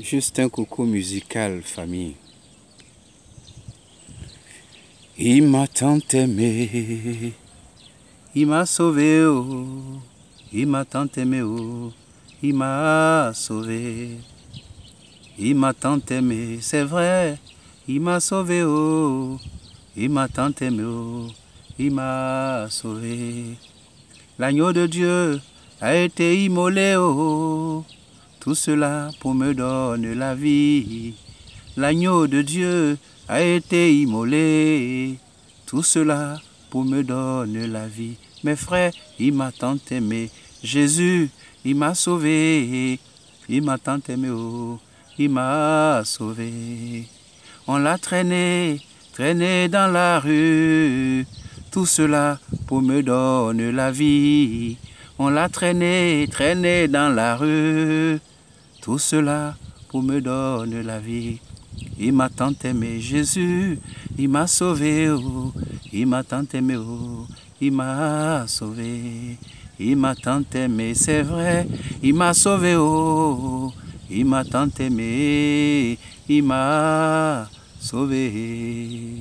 Juste un coucou musical, famille. Il m'a tant aimé, il m'a sauvé, oh. il m'a tant aimé, oh. il m'a sauvé. Il m'a tant aimé, c'est vrai, il m'a sauvé, oh. il m'a tant aimé, il m'a sauvé. L'agneau de Dieu a été immolé, oh tout cela pour me donner la vie. L'agneau de Dieu a été immolé, tout cela pour me donner la vie. Mes frères, il m'a tant aimé, Jésus, il m'a sauvé, il m'a tant aimé, oh, il m'a sauvé. On l'a traîné, traîné dans la rue, tout cela pour me donner la vie. On l'a traîné, traîné dans la rue. Tout cela pour me donner la vie. Il m'a tant aimé Jésus, il m'a sauvé, oh. il m'a tant aimé, oh. il m'a sauvé. Il m'a tant aimé, c'est vrai, il m'a sauvé, oh. il m'a tant aimé, il m'a sauvé.